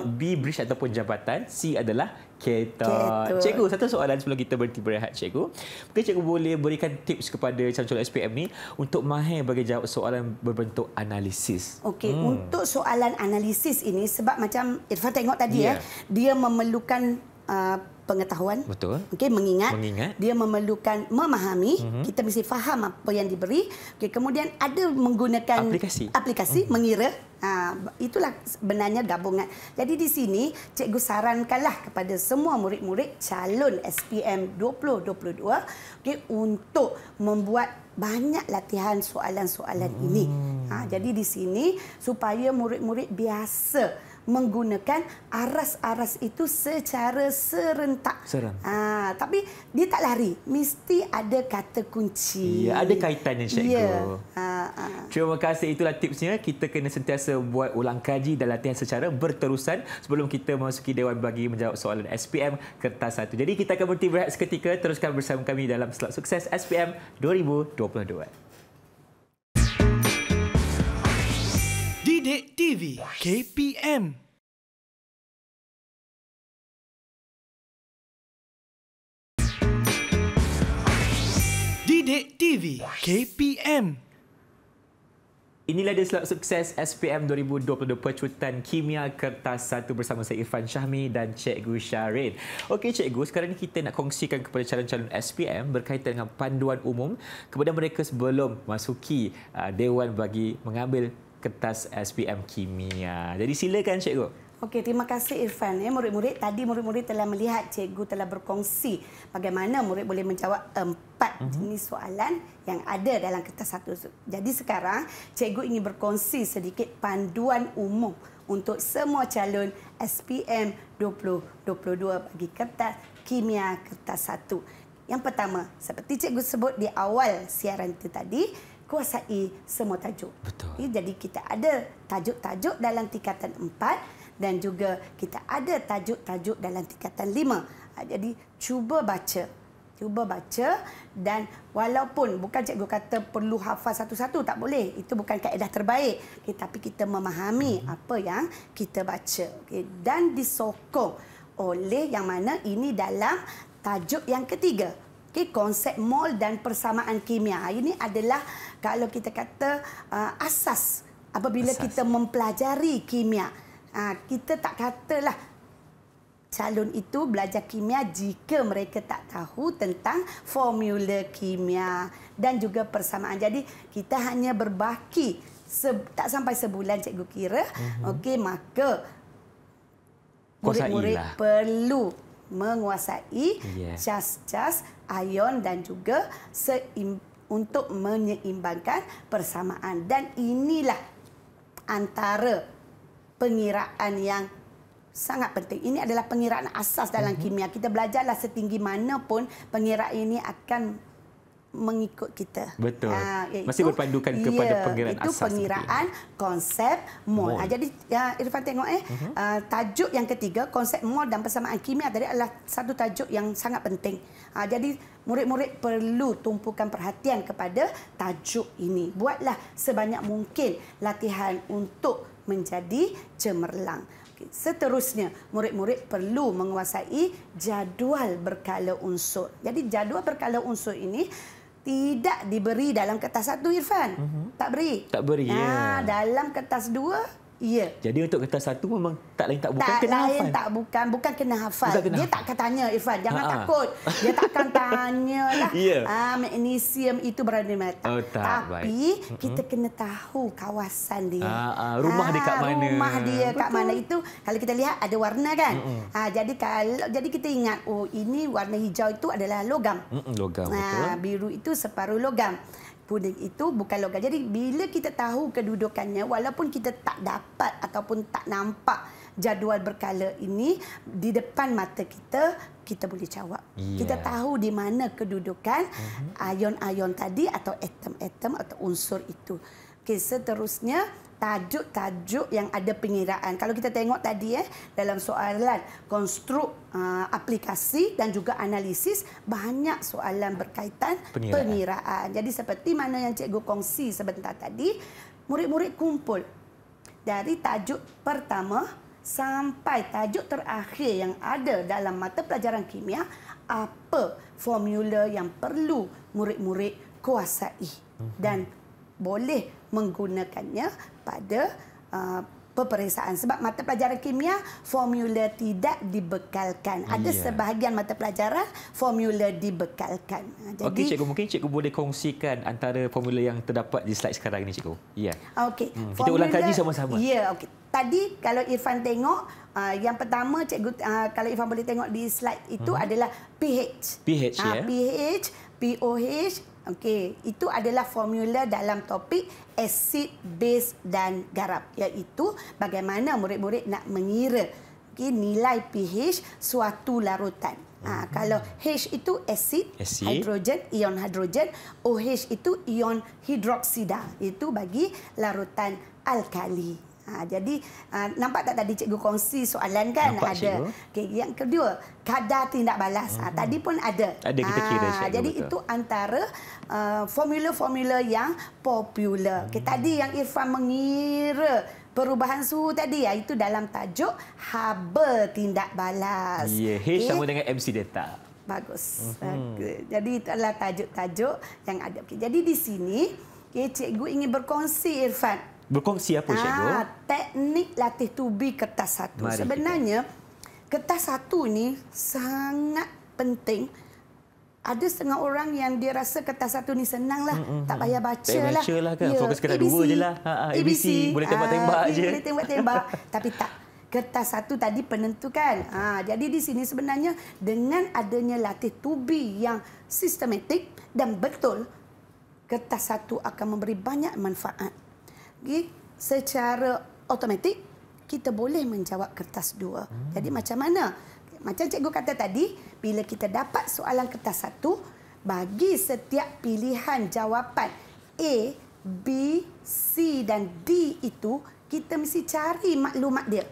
A, A, A, A, A, Keto. Cikgu, satu soalan sebelum kita berhenti berehat, cikgu. Mungkin cikgu boleh berikan tips kepada calon-calon SPM ni untuk mahir bagi jawab soalan berbentuk analisis. Okey, hmm. untuk soalan analisis ini sebab macam Irfan tengok tadi yeah. ya, eh, dia memerlukan uh, pengetahuan. Betul. Okey, mengingat. mengingat. Dia memerlukan memahami. Mm -hmm. Kita mesti faham apa yang diberi. Okey, kemudian ada menggunakan aplikasi, aplikasi mm -hmm. mengira. Ha, itulah sebenarnya gabungan. Jadi di sini cikgu sarankanlah kepada semua murid-murid calon SPM 2022 okey untuk membuat banyak latihan soalan-soalan -hmm. ini. Ah, ha, jadi di sini supaya murid-murid biasa menggunakan aras-aras itu secara serentak. Serentak. Ah, ha, tapi dia tak lari. Mesti ada kata kunci. Ya, ada kaitannya. dengan Cikgu. Ya. Ha, ha. Terima kasih. Itulah tipsnya. Kita kena sentiasa buat ulang kaji dan latihan secara berterusan sebelum kita memasuki Dewan bagi menjawab soalan SPM kertas satu. Jadi kita akan berhenti berehat seketika. Teruskan bersama kami dalam slot sukses SPM 2022. Didik TV KPM Didik TV KPM Inilah dia selalu sukses SPM 2022 Percutan Kimia Kertas satu bersama saya Irfan Syahmi dan Cikgu Syarin. Okey Cikgu, sekarang ini kita nak kongsikan kepada calon-calon SPM berkaitan dengan panduan umum kepada mereka sebelum masuki uh, Dewan bagi mengambil kertas SPM Kimia. Ya, jadi silakan Cikgu. Okey, terima kasih Irfan. Ya, murid-murid, tadi murid-murid telah melihat cikgu telah berkongsi bagaimana murid boleh menjawab empat mm -hmm. jenis soalan yang ada dalam kertas satu. Jadi sekarang, cikgu ingin berkongsi sedikit panduan umum untuk semua calon SPM 2022 bagi kertas kimia kertas satu. Yang pertama, seperti cikgu sebut di awal siaran itu tadi, kuasai semua tajuk. Betul. Ya, jadi kita ada tajuk-tajuk dalam tingkatan empat dan juga kita ada tajuk-tajuk dalam tingkatan 5. Ha, jadi cuba baca. Cuba baca dan walaupun bukan cikgu kata perlu hafal satu-satu, tak boleh. Itu bukan kaedah terbaik. Okay, tapi kita memahami hmm. apa yang kita baca. Okay, dan disokong oleh yang mana ini dalam tajuk yang ketiga. Okay, konsep mol dan persamaan kimia. Ini adalah kalau kita kata uh, asas apabila asas. kita mempelajari kimia. Uh, kita tak katalah calon itu belajar kimia jika mereka tak tahu tentang formula kimia dan juga persamaan. Jadi kita hanya berbaki se tak sampai sebulan cikgu kira. Mm -hmm. Okey, maka murid-murid lah. perlu menguasai cas-cas yeah. ion dan juga seim, untuk menyeimbangkan persamaan dan inilah antara pengiraan yang sangat penting. Ini adalah pengiraan asas dalam mm -hmm. kimia. Kita belajarlah setinggi mana pun pengiraan ini akan mengikut kita. Betul. Ha, ah, ya, iaitu, Masih berpandukan ya, kepada ya, pengiraan itu asas. Itu pengiraan sebenarnya. konsep mol. Ha, ah, jadi ya, Irfan tengok eh uh-huh. uh, tajuk yang ketiga konsep mol dan persamaan kimia tadi adalah satu tajuk yang sangat penting. Ha, jadi murid-murid perlu tumpukan perhatian kepada tajuk ini. Buatlah sebanyak mungkin latihan untuk menjadi cemerlang. Seterusnya, murid-murid perlu menguasai jadual berkala unsur. Jadi jadual berkala unsur ini tidak diberi dalam kertas satu Irfan. Uh mhm. -huh. Tak beri. Tak beri. Nah, ya. dalam kertas dua Ya. Jadi untuk kertas satu memang tak lain tak bukan tak kena hafal. Tak lain tak bukan, bukan kena hafal. Bukan kena dia tak akan tanya, Irfan. Jangan Ha-ha. takut. Dia tak akan tanya lah. Yeah. Ah, magnesium itu berada di mana. Oh, Tapi baik. kita mm-hmm. kena tahu kawasan dia. Ha-ha. Ah, ah, rumah dia kat mana. Rumah dia Betul. mana. Itu kalau kita lihat ada warna kan. Ha, jadi kalau jadi kita ingat, oh ini warna hijau itu adalah logam. Mm-mm, logam. Ha, Biru itu separuh logam pudding itu bukan logam. Jadi bila kita tahu kedudukannya walaupun kita tak dapat ataupun tak nampak jadual berkala ini di depan mata kita kita boleh jawab. Yeah. Kita tahu di mana kedudukan ion-ion mm -hmm. tadi atau atom-atom atau unsur itu. Okey, seterusnya tajuk-tajuk yang ada pengiraan. Kalau kita tengok tadi eh dalam soalan konstruk uh, aplikasi dan juga analisis banyak soalan berkaitan pengiraan. pengiraan. Jadi seperti mana yang cikgu kongsi sebentar tadi, murid-murid kumpul dari tajuk pertama sampai tajuk terakhir yang ada dalam mata pelajaran kimia apa formula yang perlu murid-murid kuasai mhm. dan boleh menggunakannya pada uh, peperiksaan sebab mata pelajaran kimia formula tidak dibekalkan ada sebahagian mata pelajaran formula dibekalkan ha, jadi okey cikgu mungkin cikgu boleh kongsikan antara formula yang terdapat di slide sekarang ini cikgu ya yeah. okey hmm. kita ulang kaji sama-sama ya yeah, okey tadi kalau Irfan tengok uh, yang pertama cikgu uh, kalau Irfan boleh tengok di slide itu hmm. adalah pH pH uh, ha, ya yeah. pH POH Okey, itu adalah formula dalam topik asid, base dan garam iaitu bagaimana murid-murid nak mengira okay, nilai pH suatu larutan. Ha, hmm. kalau H itu asid, hidrogen, ion hidrogen, OH itu ion hidroksida. Itu bagi larutan alkali. Ha, jadi ha, nampak tak tadi cikgu kongsi soalan kan nampak, ada. Okey yang kedua kadar tindak balas. Ha, hmm. tadi pun ada. Ada kita ha, kira. Ha, cikgu, jadi betul. itu antara uh, formula-formula uh, yang popular. Okay, hmm. tadi yang Irfan mengira perubahan suhu tadi ya itu dalam tajuk haba tindak balas. Ya, yeah, H sama dengan MC delta. Bagus. Okay. Hmm. Jadi adalah tajuk-tajuk yang ada. Okay. Jadi di sini okay, ya, cikgu ingin berkongsi Irfan Berkongsi apa ah, Cikgu? Ah, teknik latih tubi kertas satu. Mari Sebenarnya kita. kertas satu ni sangat penting. Ada setengah orang yang dia rasa kertas satu ni senanglah, mm -hmm. tak payah baca lah. Tak bacalah kan. Ya, Fokus kertas dua jelah. Ha ABC, ha, ABC. boleh tembak-tembak aje. Ah, -tembak boleh tembak-tembak tapi tak kertas satu tadi penentukan. Ha, jadi di sini sebenarnya dengan adanya latih tubi yang sistematik dan betul kertas satu akan memberi banyak manfaat okay, secara otomatik kita boleh menjawab kertas dua. Hmm. Jadi macam mana? Macam cikgu kata tadi, bila kita dapat soalan kertas satu, bagi setiap pilihan jawapan A, B, C dan D itu, kita mesti cari maklumat dia.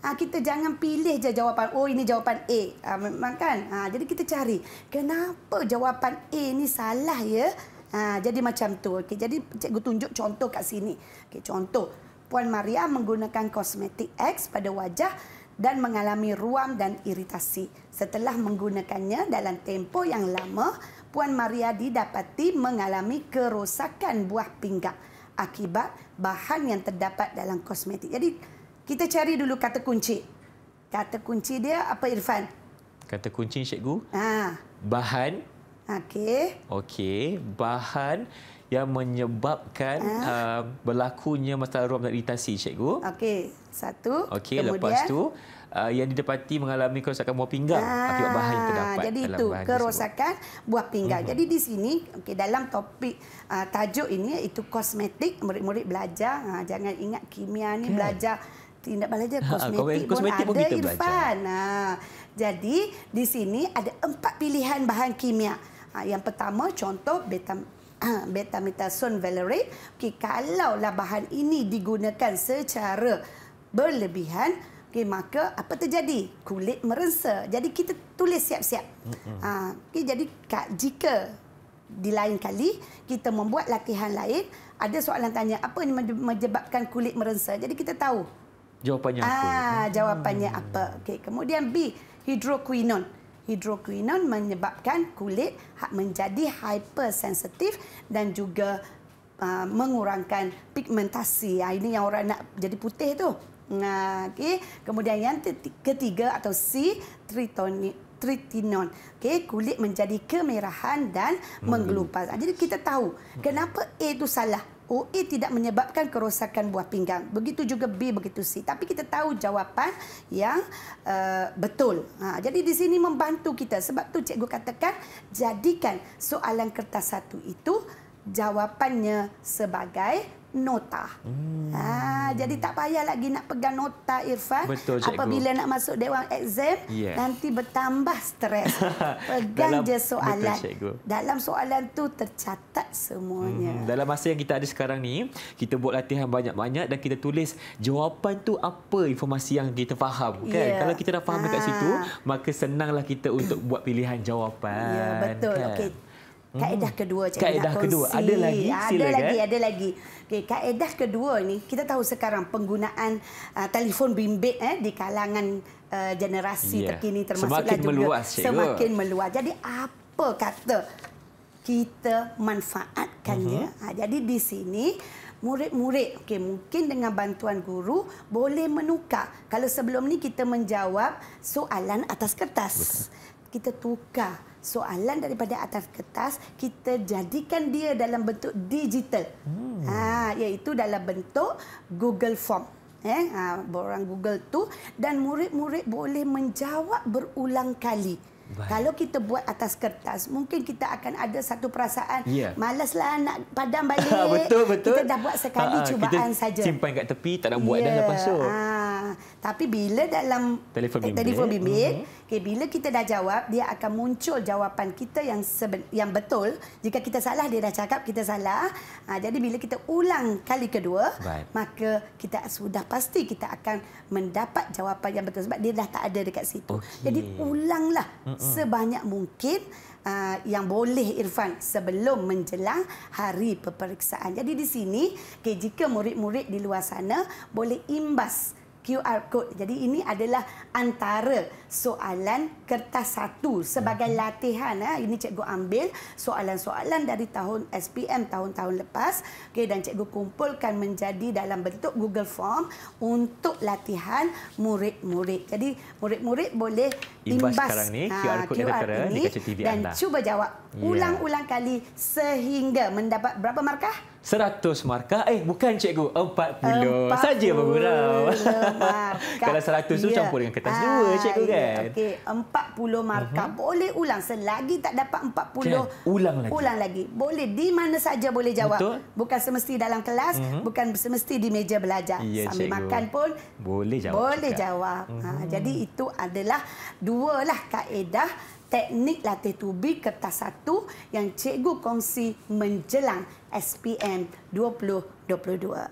Ha, kita jangan pilih je jawapan, oh ini jawapan A. Ha, memang kan? Ha, jadi kita cari, kenapa jawapan A ini salah ya? Ha, jadi macam tu. Okay, jadi cikgu tunjuk contoh kat sini. Okay, contoh. Puan Maria menggunakan kosmetik X pada wajah dan mengalami ruam dan iritasi. Setelah menggunakannya dalam tempoh yang lama, Puan Maria didapati mengalami kerosakan buah pinggang akibat bahan yang terdapat dalam kosmetik. Jadi, kita cari dulu kata kunci. Kata kunci dia apa Irfan? Kata kunci cikgu? Ha. Bahan Okey. Okey, bahan yang menyebabkan ha? uh, berlakunya masalah ruam dan iritasi, cikgu. Okey, satu. Okey, lepas tu Uh, yang didapati mengalami kerosakan buah pinggang ah, akibat bahan yang terdapat ah, jadi itu, kerosakan tersebut. buah pinggang. Uh-huh. Jadi di sini okay, dalam topik uh, tajuk ini itu kosmetik murid-murid belajar ha, jangan ingat kimia ni okay. belajar tindak belajar kosmetik, ha, kosmetik pun, pun ada kita irfan. Ha, jadi di sini ada empat pilihan bahan kimia. Ha, yang pertama contoh beta beta metason valerate. Okey kalau lah bahan ini digunakan secara berlebihan Okay, maka apa terjadi? Kulit merensa. Jadi kita tulis siap-siap. Ha, ah, okay, jadi kak, jika di lain kali kita membuat latihan lain, ada soalan tanya, apa yang menyebabkan kulit merensa? Jadi kita tahu. Jawapannya ha, apa? Ah, jawapannya hmm. apa. Okay, kemudian B, hidroquinone. Hidroquinone menyebabkan kulit ha- menjadi hypersensitif dan juga uh, mengurangkan pigmentasi. Uh, ini yang orang nak jadi putih tu. Nah, okay. Kemudian yang ketiga atau C, tritonic tritinon. okay? kulit menjadi kemerahan dan hmm. menggelupas. Ha, jadi kita tahu kenapa A itu salah. OA tidak menyebabkan kerosakan buah pinggang. Begitu juga B, begitu C. Tapi kita tahu jawapan yang uh, betul. Ha, jadi di sini membantu kita. Sebab tu cikgu katakan, jadikan soalan kertas satu itu jawapannya sebagai nota. Hmm. Ha, jadi tak payah lagi nak pegang nota Irfan. Betul, cikgu. Apabila nak masuk dewan exam, yeah. nanti bertambah stres. Pegang Dalam, je soalan. Betul, Dalam soalan tu tercatat semuanya. Hmm. Dalam masa yang kita ada sekarang ni, kita buat latihan banyak-banyak dan kita tulis jawapan tu apa informasi yang kita faham. Kan? Yeah. Kalau kita dah faham ha. dekat ah. situ, maka senanglah kita untuk buat pilihan jawapan. Ya, yeah, betul. Kan? Okay. Kaedah hmm. kedua cikgu kaedah nak kedua. kongsi. Ada lagi, silakan. Ada lagi, ada lagi. Okay, kaedah kedua ni kita tahu sekarang penggunaan uh, telefon bimbit eh, di kalangan uh, generasi yeah. terkini termasuklah semakin juga meluas, semakin meluas. Jadi apa kata kita manfaatkannya? Uh mhm. -huh. Ha, jadi di sini murid-murid okay, mungkin dengan bantuan guru boleh menukar. Kalau sebelum ni kita menjawab soalan atas kertas. Betul kita tukar soalan daripada atas kertas kita jadikan dia dalam bentuk digital. Hmm. Ha iaitu dalam bentuk Google Form. Eh ha, orang Google tu dan murid-murid boleh menjawab berulang kali. Baik. Kalau kita buat atas kertas, mungkin kita akan ada satu perasaan ya. malaslah nak padam balik. betul betul. Kita dah buat sekali ha, cubaan saja. Simpan kat tepi tak nak buat ya. dah lepas tu. Ha, tapi bila dalam telefon bimbit, telefon bimbit uh-huh. Okey, bila kita dah jawab, dia akan muncul jawapan kita yang seben- yang betul. Jika kita salah, dia dah cakap kita salah. Ha, jadi bila kita ulang kali kedua, Baik. maka kita sudah pasti kita akan mendapat jawapan yang betul sebab dia dah tak ada dekat situ. Okay. Jadi ulanglah Mm-mm. sebanyak mungkin. Uh, yang boleh Irfan sebelum menjelang hari peperiksaan. Jadi di sini, okay, jika murid-murid di luar sana boleh imbas QR code. Jadi ini adalah antara soalan kertas satu sebagai mhm. latihan. Eh. Ini cikgu ambil soalan-soalan dari tahun SPM tahun-tahun lepas. Okay, dan cikgu kumpulkan menjadi dalam bentuk Google Form untuk latihan murid-murid. Jadi murid-murid boleh imbas, imbas sekarang ni ah, QR code QR editor ini dan anda. cuba jawab ya. ulang-ulang kali sehingga mendapat berapa markah? 100 markah. Eh, bukan cikgu. 40. 40 Saja bergurau. Kalau 100 yeah. tu campur dengan kertas 2 ah, cikgu yeah. kan. Okey, 40 markah. Uh-huh. Boleh ulang selagi tak dapat 40. Okay. Ulang lagi. Ulang lagi. Boleh di mana saja boleh jawab. Betul. Bukan semesti dalam kelas, uh-huh. bukan semesti di meja belajar. Yeah, Sambil cikgu. makan pun boleh jawab. Boleh juga. jawab. Uh-huh. Ha, jadi itu adalah dua dua lah kaedah teknik latih tubi kertas satu yang cikgu kongsi menjelang SPM 2022.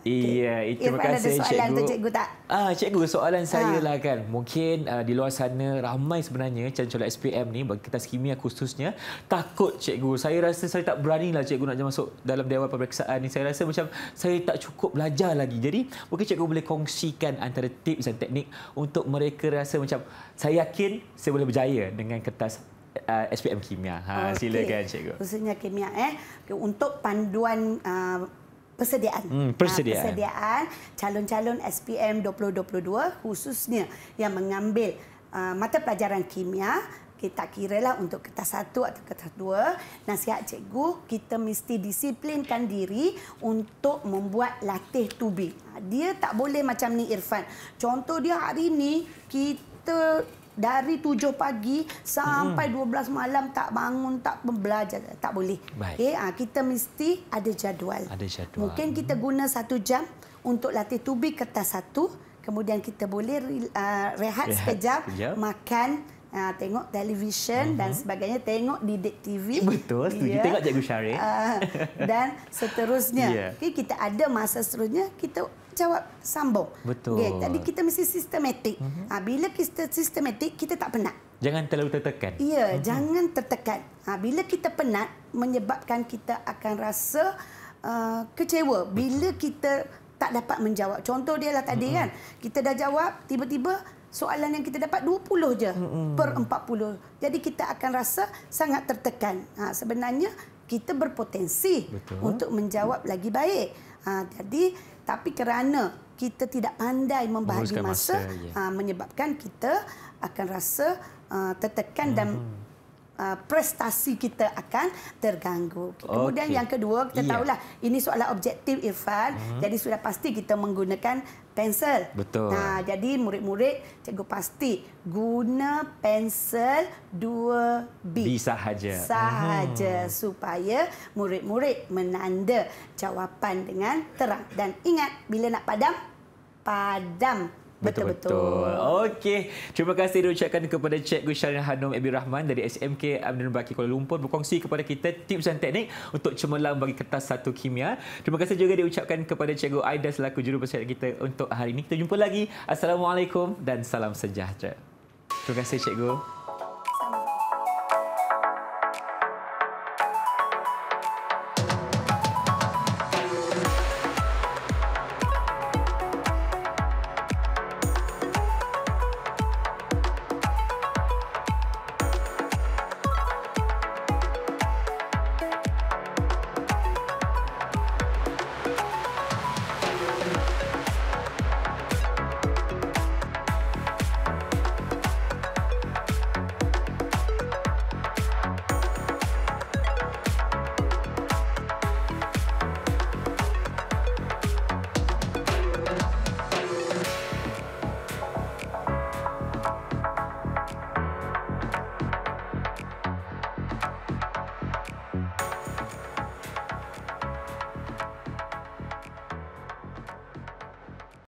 Iya, okay. terima kasih soalan cikgu. Soalan untuk cikgu tak? Ah, cikgu, soalan ah. saya lah kan. Mungkin uh, di luar sana ramai sebenarnya calon-calon SPM ni bagi kertas kimia khususnya takut cikgu. Saya rasa saya tak beranilah cikgu nak masuk dalam dewan pemeriksaan ni. Saya rasa macam saya tak cukup belajar lagi. Jadi, mungkin cikgu boleh kongsikan antara tips dan teknik untuk mereka rasa macam saya yakin saya boleh berjaya dengan kertas uh, SPM Kimia. Ha, okay. Silakan Cikgu. Khususnya Kimia. eh okay, Untuk panduan uh, persediaan. Hmm, ah, persediaan. Ha, persediaan calon-calon SPM 2022 khususnya yang mengambil uh, mata pelajaran kimia, kita kiralah untuk kertas satu atau kertas dua. Nasihat cikgu, kita mesti disiplinkan diri untuk membuat latih tubing. Ah, dia tak boleh macam ni Irfan. Contoh dia hari ni kita dari 7 pagi sampai 12 hmm. malam tak bangun tak belajar tak boleh. Okey ha, kita mesti ada jadual. Ada jadual. Mungkin kita hmm. guna satu jam untuk latih tubi kertas satu kemudian kita boleh uh, rehat sekejap rehat. makan Ha, tengok televisyen uh-huh. Hmm. dan sebagainya tengok didik TV betul tu yeah. tengok cikgu Syarif uh, dan seterusnya yeah. okay, kita ada masa seterusnya kita jawab sambung. Betul. Okay. Jadi kita mesti sistematik. Mm -hmm. Bila kita sistematik, kita tak penat. Jangan terlalu tertekan. Ya, mm -hmm. jangan tertekan. Ha, bila kita penat, menyebabkan kita akan rasa uh, kecewa. Bila kita tak dapat menjawab. Contoh dia lah tadi mm -hmm. kan. Kita dah jawab, tiba-tiba soalan yang kita dapat 20 je mm -hmm. per 40. Jadi kita akan rasa sangat tertekan. Ha, sebenarnya kita berpotensi Betul. untuk menjawab lagi baik. Ha, jadi tapi kerana kita tidak pandai membahagi masa, masa ya. uh, menyebabkan kita akan rasa uh, tertekan hmm. dan uh, prestasi kita akan terganggu. Kemudian yang kedua, kita ya. tahulah ini soalan objektif Irfan, hmm. jadi sudah pasti kita menggunakan pensel. Betul. Nah, jadi murid-murid cikgu pasti guna pensel 2B. B sahaja. Sahaja hmm. supaya murid-murid menanda jawapan dengan terang. Dan ingat bila nak padam, padam Betul-betul. Okey. Terima kasih diucapkan kepada Cik Syarina Hanum Abi Rahman dari SMK Abdul Baki Kuala Lumpur berkongsi kepada kita tips dan teknik untuk cemerlang bagi kertas satu kimia. Terima kasih juga diucapkan kepada Cikgu Aida selaku jurubesar kita untuk hari ini. Kita jumpa lagi. Assalamualaikum dan salam sejahtera. Terima kasih Cikgu.